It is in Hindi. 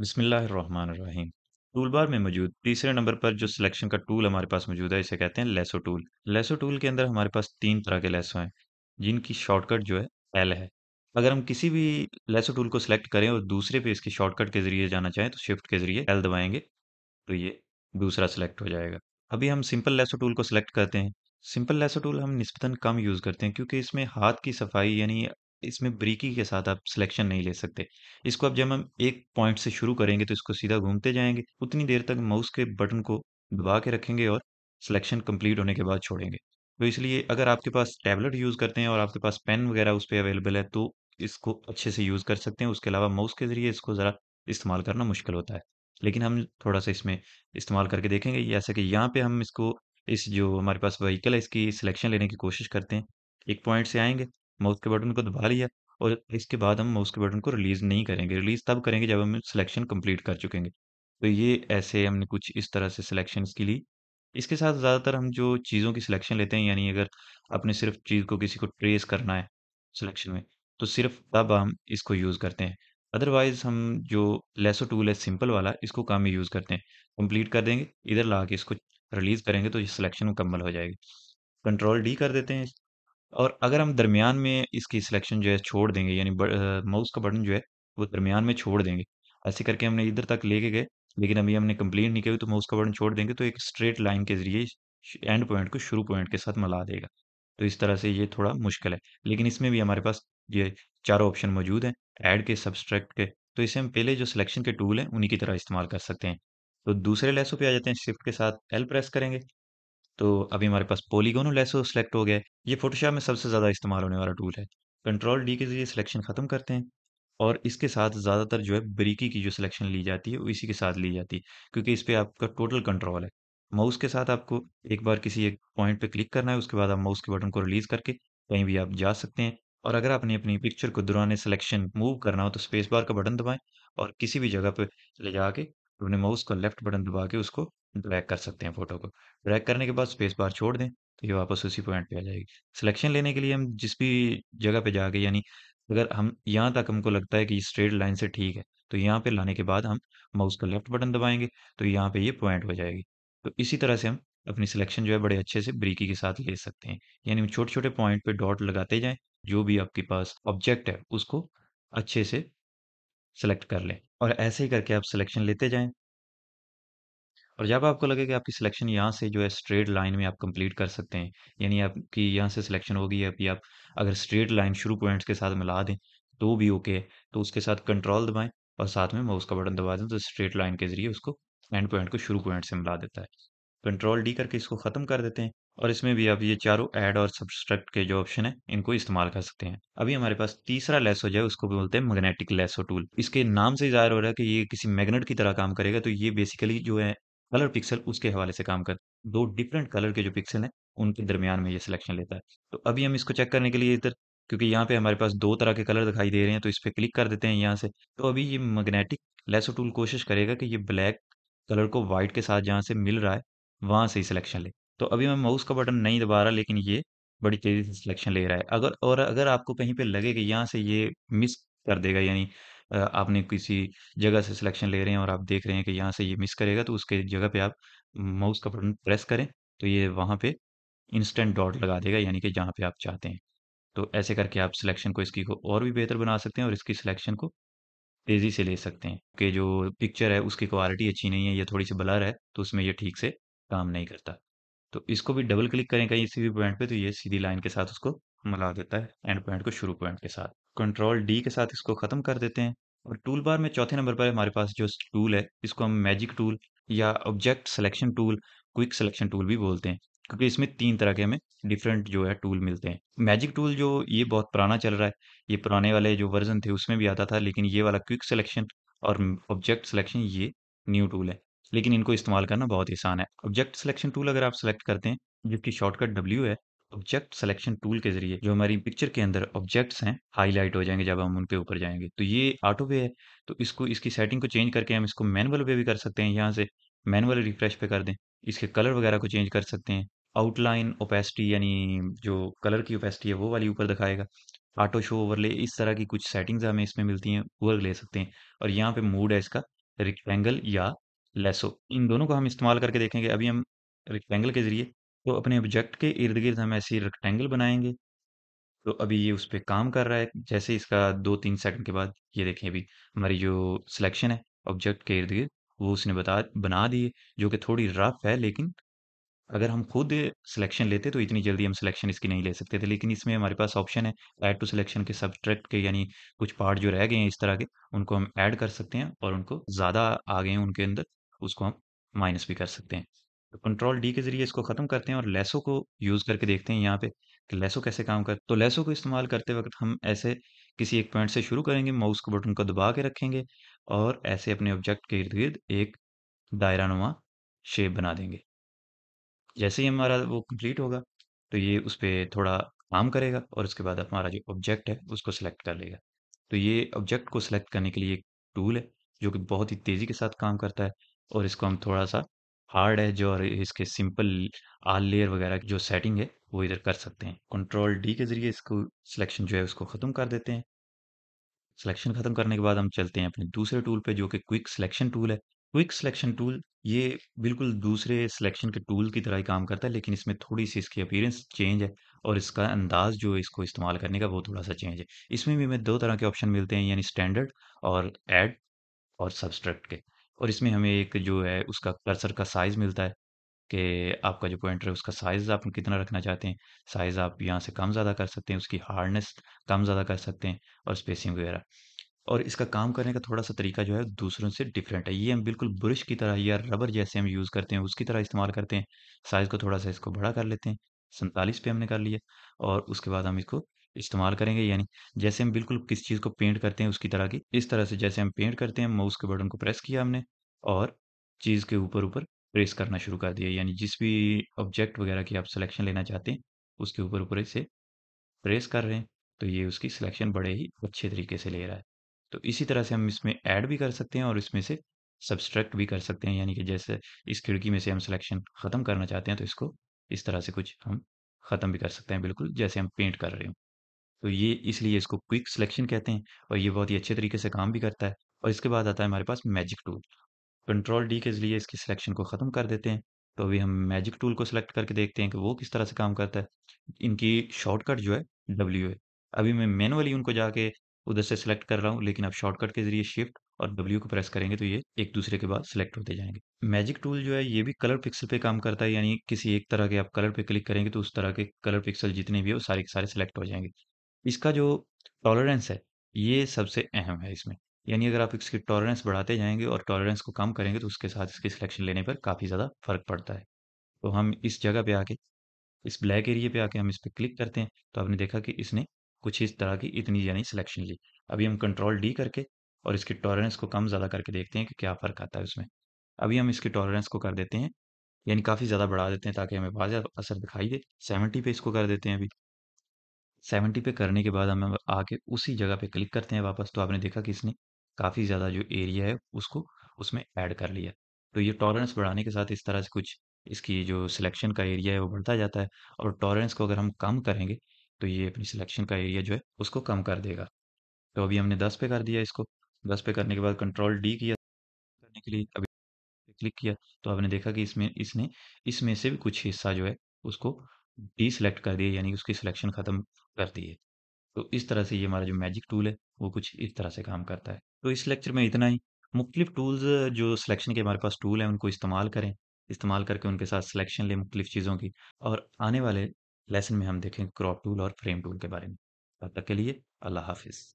बिस्मिल्लाहिर्रहमानिर्रहीम बार में मौजूद तीसरे नंबर पर जो सिलेक्शन का टूल हमारे पास मौजूद है इसे कहते हैं लेसो टूल लेसो टूल के अंदर हमारे पास तीन तरह के लेसो हैं जिनकी शॉर्टकट जो है एल है अगर हम किसी भी लेसो टूल को सिलेक्ट करें और दूसरे पे इसके शॉर्टकट के ज़रिए जाना चाहें तो शिफ्ट के ज़रिए एल दबाएंगे तो ये दूसरा सिलेक्ट हो जाएगा अभी हम सिंपल लेसो टूल को सिलेक्ट करते हैं सिंपल लेसो टूल हम नस्बता कम यूज़ करते हैं क्योंकि इसमें हाथ की सफाई यानी इसमें बारीकी के साथ आप सिलेक्शन नहीं ले सकते। इसको अब जब हम एक पॉइंट से शुरू करेंगे तो इसको सीधा घूमते जाएँगे, उतनी देर तक माउस के बटन को दबा के रखेंगे और सिलेक्शन कंप्लीट होने के बाद छोड़ेंगे। तो इसलिए अगर आपके पास टैबलेट यूज़ करते हैं और आपके पास पेन वगैरह उस पर अवेलेबल है तो इसको अच्छे से यूज़ कर सकते हैं। उसके अलावा माउस के ज़रिए इसको ज़रा इस्तेमाल करना मुश्किल होता है। लेकिन हम थोड़ा-सा इसमें इस्तेमाल करके देखेंगे जैसा कि यहाँ पे हम इसको इस जो हमारे पास व्हीकल है इसकी सिलेक्शन लेने की कोशिश करते हैं। एक पॉइंट से आएंगे माउस के बटन को दबा लिया और इसके बाद हम माउस के बटन को रिलीज़ नहीं करेंगे रिलीज़ तब करेंगे जब हम सिलेक्शन कंप्लीट कर चुकेंगे तो ये ऐसे हमने कुछ इस तरह से सिलेक्शन की ली इसके साथ ज़्यादातर हम जो चीज़ों की सिलेक्शन लेते हैं यानी अगर अपने सिर्फ चीज़ को किसी को ट्रेस करना है सिलेक्शन में तो सिर्फ तब हम इसको यूज़ करते हैं अदरवाइज़ हम जो लेसो टूल है सिंपल वाला इसको काम ही यूज़ करते हैं कंप्लीट कर देंगे इधर ला के इसको रिलीज़ करेंगे तो ये सिलेक्शन मुकम्मल हो जाएगी कंट्रोल डी कर देते हैं और अगर हम दरमियान में इसकी सिलेक्शन जो है छोड़ देंगे यानी माउस का बटन जो है वो दरमियान में छोड़ देंगे ऐसे करके हमने इधर तक लेके गए लेकिन अभी हमने कंप्लीट नहीं की तो माउस का बटन छोड़ देंगे तो एक स्ट्रेट लाइन के ज़रिए एंड पॉइंट को शुरू पॉइंट के साथ मिला देगा तो इस तरह से ये थोड़ा मुश्किल है लेकिन इसमें भी हमारे पास ये चारों ऑप्शन मौजूद हैं ऐड के सब्सट्रैक्ट के तो इसे हम पहले जो सिलेक्शन के टूल हैं उन्हीं की तरह इस्तेमाल कर सकते हैं तो दूसरे लेसो पे आ जाते हैं शिफ्ट के साथ एल प्रेस करेंगे तो अभी हमारे पास पोलीगोनो लेसो सेलेक्ट हो गया ये फोटोशॉप में सबसे ज़्यादा इस्तेमाल होने वाला टूल है कंट्रोल डी के जरिए सिलेक्शन ख़त्म करते हैं और इसके साथ ज़्यादातर जो है ब्रिकी की जो सिलेक्शन ली जाती है वो इसी के साथ ली जाती है क्योंकि इस पर आपका टोटल कंट्रोल है माउस के साथ आपको एक बार किसी एक पॉइंट पे क्लिक करना है उसके बाद आप माउस के बटन को रिलीज़ करके कहीं भी आप जा सकते हैं और अगर आपने अपनी पिक्चर को दुराने सिलेक्शन मूव करना हो तो स्पेस बार का बटन दबाएं और किसी भी जगह पर ले जाके अपने माउस का लेफ्ट बटन दबा के उसको ड्रैग कर सकते हैं फोटो को ड्रैग करने के बाद स्पेस बार छोड़ दें तो ये वापस उसी पॉइंट पे आ जाएगी सिलेक्शन लेने के लिए हम जिस भी जगह पे जाके यानी अगर हम यहाँ तक हमको लगता है कि स्ट्रेट लाइन से ठीक है तो यहाँ पे लाने के बाद हम माउस का लेफ्ट बटन दबाएंगे तो यहाँ पे ये पॉइंट हो जाएगी तो इसी तरह से हम अपनी सिलेक्शन जो है बड़े अच्छे से ब्रीकी के साथ ले सकते हैं यानी हम छोटे छोटे पॉइंट पे डॉट लगाते जाएँ जो भी आपके पास ऑब्जेक्ट है उसको अच्छे से सेलेक्ट कर लें और ऐसे ही करके आप सिलेक्शन लेते जाएं और जब आपको लगे कि आपकी सिलेक्शन यहाँ से जो है स्ट्रेट लाइन में आप कंप्लीट कर सकते हैं यानी आपकी यहाँ से सिलेक्शन होगी अभी आप अगर स्ट्रेट लाइन शुरू पॉइंट्स के साथ मिला दें तो भी ओके है तो उसके साथ कंट्रोल दबाएं और साथ में माउस का बटन दबा दें तो स्ट्रेट लाइन के जरिए उसको एंड पॉइंट को शुरू पॉइंट से मिला देता है कंट्रोल डी करके इसको ख़त्म कर देते हैं और इसमें भी आप ये चारों ऐड और सब्सट्रैक्ट के जो ऑप्शन है इनको इस्तेमाल कर सकते हैं अभी हमारे पास तीसरा लेसो जो है उसको बोलते हैं मैग्नेटिक लेसो टूल इसके नाम से जाहिर हो रहा है कि ये किसी मैग्नेट की तरह काम करेगा तो ये बेसिकली जो है कलर पिक्सल उसके हवाले से काम कर दो डिफरेंट कलर के जो पिक्सल हैं उनके दरमियान में ये सिलेक्शन लेता है तो अभी हम इसको चेक करने के लिए इधर क्योंकि यहाँ पे हमारे पास दो तरह के कलर दिखाई दे रहे हैं तो इस पर क्लिक कर देते हैं यहाँ से तो अभी ये मैग्नेटिक लेसो टूल कोशिश करेगा कि ये ब्लैक कलर को व्हाइट के साथ जहाँ से मिल रहा है वहाँ से ही सिलेक्शन ले तो अभी मैं माउस का बटन नहीं दबा रहा लेकिन ये बड़ी तेज़ी से सिलेक्शन ले रहा है अगर और अगर आपको कहीं पे लगे कि यहाँ से ये मिस कर देगा यानी आपने किसी जगह से सिलेक्शन ले रहे हैं और आप देख रहे हैं कि यहाँ से ये मिस करेगा तो उसके जगह पे आप माउस का बटन प्रेस करें तो ये वहाँ पे इंस्टेंट डॉट लगा देगा यानी कि जहाँ पे आप चाहते हैं तो ऐसे करके आप सिलेक्शन को इसकी को और भी बेहतर बना सकते हैं और इसकी सिलेक्शन को तेज़ी से ले सकते हैं कि जो पिक्चर है उसकी क्वालिटी अच्छी नहीं है या थोड़ी सी ब्लर है तो उसमें ये ठीक से काम नहीं करता तो इसको भी डबल क्लिक करें कहीं इसी भी पॉइंट पे तो ये सीधी लाइन के साथ उसको मिला देता है एंड पॉइंट को शुरू पॉइंट के साथ कंट्रोल डी के साथ इसको ख़त्म कर देते हैं और टूल बार में चौथे नंबर पर हमारे पास जो टूल है इसको हम मैजिक टूल या object selection tool quick selection tool भी बोलते हैं क्योंकि इसमें तीन तरह के हमें डिफरेंट जो है टूल मिलते हैं मैजिक टूल जो ये बहुत पुराना चल रहा है ये पुराने वाले जो वर्जन थे उसमें भी आता था लेकिन ये वाला क्विक सिलेक्शन और ऑब्जेक्ट सिलेक्शन ये न्यू टूल है लेकिन इनको इस्तेमाल करना बहुत आसान है ऑब्जेक्ट सिलेक्शन टूल अगर आप सेलेक्ट करते हैं जिसकी शॉर्टकट डब्ल्यू है ऑब्जेक्ट सिलेक्शन टूल के जरिए जो हमारी पिक्चर के अंदर ऑब्जेक्ट्स हैं हाईलाइट हो जाएंगे जब हम उनके ऊपर जाएंगे तो ये ऑटो वे है तो इसको इसकी सेटिंग को चेंज करके हम इसको मैनुअल वे भी कर सकते हैं यहाँ से मैनुअल रिफ्रेश पे कर दें इसके कलर वगैरह को चेंज कर सकते हैं आउटलाइन ओपेसिटी यानी जो कलर की ओपेसिटी है वो वाली ऊपर दिखाएगा ऑटो शो ओवरले इस तरह की कुछ सेटिंग्स हमें इसमें मिलती हैं वर्क ले सकते हैं और यहाँ पे मूड है इसका रिक्टेंगल या लेसो इन दोनों को हम इस्तेमाल करके देखेंगे अभी हम रेक्टेंगल के ज़रिए तो अपने ऑब्जेक्ट के इर्द गिर्द हम ऐसी रेक्टेंगल बनाएंगे तो अभी ये उस पर काम कर रहा है जैसे इसका दो तीन सेकंड के बाद ये देखें अभी हमारी जो सिलेक्शन है ऑब्जेक्ट के इर्द गिर्द वो उसने बता बना दिए जो कि थोड़ी रफ है लेकिन अगर हम खुद सिलेक्शन लेते तो इतनी जल्दी हम सिलेक्शन इसकी नहीं ले सकते थे लेकिन इसमें हमारे पास ऑप्शन है ऐड टू सिलेक्शन के सब्ट्रैक्ट के यानी कुछ पार्ट जो रह गए हैं इस तरह के उनको हम ऐड कर सकते हैं और उनको ज़्यादा आ गए हैं उनके अंदर उसको हम माइनस भी कर सकते हैं तो कंट्रोल डी के जरिए इसको ख़त्म करते हैं और लेसो को यूज़ करके देखते हैं यहाँ पे कि लेसो कैसे काम कर तो लेसो को इस्तेमाल करते वक्त हम ऐसे किसी एक पॉइंट से शुरू करेंगे माउस के बटन को दबा के रखेंगे और ऐसे अपने ऑब्जेक्ट के इर्द गिर्द एक दायरा नुमा शेप बना देंगे जैसे ही हमारा वो कंप्लीट होगा तो ये उस पर थोड़ा काम करेगा और उसके बाद हमारा जो ऑब्जेक्ट है उसको सिलेक्ट कर लेगा तो ये ऑब्जेक्ट को सिलेक्ट करने के लिए एक टूल है जो कि बहुत ही तेज़ी के साथ काम करता है और इसको हम थोड़ा सा हार्ड है जो और इसके सिंपल आल लेयर वगैरह जो सेटिंग है वो इधर कर सकते हैं कंट्रोल डी के ज़रिए इसको सिलेक्शन जो है उसको ख़त्म कर देते हैं सिलेक्शन ख़त्म करने के बाद हम चलते हैं अपने दूसरे टूल पे जो कि क्विक सिलेक्शन टूल है क्विक सिलेक्शन टूल ये बिल्कुल दूसरे सिलेक्शन के टूल की तरह ही काम करता है लेकिन इसमें थोड़ी सी इसकी अपीरेंस चेंज है और इसका अंदाज जो इसको इस्तेमाल करने का वो थोड़ा सा चेंज है इसमें भी हमें दो तरह के ऑप्शन मिलते हैं यानी स्टैंडर्ड और एड और सब्सट्रैक्ट के और इसमें हमें एक जो है उसका कर्सर का साइज़ मिलता है कि आपका जो पॉइंटर है उसका साइज़ आप कितना रखना चाहते हैं साइज़ आप यहाँ से कम ज़्यादा कर सकते हैं उसकी हार्डनेस कम ज़्यादा कर सकते हैं और स्पेसिंग वगैरह और इसका काम करने का थोड़ा सा तरीका जो है दूसरों से डिफरेंट है ये हम बिल्कुल ब्रश की तरह या रबर जैसे हम यूज़ करते हैं उसकी तरह इस्तेमाल करते हैं साइज़ को थोड़ा सा इसको बड़ा कर लेते हैं सैंतालीस पे हमने कर लिया और उसके बाद हम इसको इस्तेमाल करेंगे यानी जैसे हम बिल्कुल किस चीज़ को पेंट करते हैं उसकी तरह की इस तरह से जैसे हम पेंट करते हैं माउस के बटन को प्रेस किया हमने और चीज़ के ऊपर ऊपर प्रेस करना शुरू कर दिया यानी जिस भी ऑब्जेक्ट वगैरह की आप सिलेक्शन लेना चाहते हैं उसके ऊपर ऊपर इसे प्रेस कर रहे हैं तो ये उसकी सिलेक्शन बड़े ही अच्छे तरीके से ले रहा है तो इसी तरह से हम इसमें ऐड भी कर सकते हैं और इसमें से सब्सट्रैक्ट भी कर सकते हैं यानी कि जैसे इस खिड़की में से हम सिलेक्शन ख़त्म करना चाहते हैं तो इसको इस तरह से कुछ हम ख़त्म भी कर सकते हैं बिल्कुल जैसे हम पेंट कर रहे हो तो ये इसलिए इसको क्विक सिलेक्शन कहते हैं और ये बहुत ही अच्छे तरीके से काम भी करता है और इसके बाद आता है हमारे पास मैजिक टूल कंट्रोल डी के जरिए इसकी सिलेक्शन को ख़त्म कर देते हैं तो अभी हम मैजिक टूल को सिलेक्ट करके देखते हैं कि वो किस तरह से काम करता है इनकी शॉर्टकट जो है डब्ल्यू है अभी मैं मैनुअली उनको जाके उधर से सिलेक्ट कर रहा हूँ लेकिन अब शॉर्टकट के ज़रिए शिफ्ट और W को प्रेस करेंगे तो ये एक दूसरे के बाद सिलेक्ट होते जाएंगे मैजिक टूल जो है ये भी कलर पिक्सल पे काम करता है यानी किसी एक तरह के आप कलर पे क्लिक करेंगे तो उस तरह के कलर पिक्सल जितने भी है वो सारे के सारे सिलेक्ट हो जाएंगे इसका जो टॉलरेंस है ये सबसे अहम है इसमें यानी अगर आप इसकी टॉलरेंस बढ़ाते जाएंगे और टॉलरेंस को कम करेंगे तो उसके साथ इसकी सिलेक्शन लेने पर काफ़ी ज़्यादा फर्क पड़ता है तो हम इस जगह पर आके इस ब्लैक एरिया पे आके हम इस पर क्लिक करते हैं तो आपने देखा कि इसने कुछ इस तरह की इतनी यानी सिलेक्शन ली अभी हम कंट्रोल डी करके और इसके टॉलरेंस को कम ज़्यादा करके देखते हैं कि क्या फ़र्क आता है उसमें अभी हम इसके टॉलरेंस को कर देते हैं यानी काफ़ी ज़्यादा बढ़ा देते हैं ताकि हमें वाजह असर दिखाई दे सेवेंटी पे इसको कर देते हैं अभी सेवेंटी पे करने के बाद हम आके उसी जगह पे क्लिक करते हैं वापस तो आपने देखा कि इसने काफ़ी ज़्यादा जो एरिया है उसको उसमें ऐड कर लिया तो ये टॉलरेंस बढ़ाने के साथ इस तरह से कुछ इसकी जो सिलेक्शन का एरिया है वो बढ़ता जाता है और टॉलरेंस को अगर हम कम करेंगे तो ये अपनी सिलेक्शन का एरिया जो है उसको कम कर देगा तो अभी हमने दस पे कर दिया इसको दस पे करने के बाद कंट्रोल डी किया करने के लिए अभी क्लिक किया तो आपने देखा कि इसमें इसने इसमें से भी कुछ हिस्सा जो है उसको डी सिलेक्ट कर दिया यानी उसकी सिलेक्शन ख़त्म कर दी है तो इस तरह से ये हमारा जो मैजिक टूल है वो कुछ इस तरह से काम करता है तो इस लेक्चर में इतना ही मुख्तलिफ टूल्स जो सिलेक्शन के हमारे पास टूल हैं उनको इस्तेमाल करें इस्तेमाल करके उनके साथ सिलेक्शन लें मुख्तलिफ चीज़ों की और आने वाले लेसन में हम देखें क्रॉप टूल और फ्रेम टूल के बारे में तब तक के लिए अल्लाह हाफिज़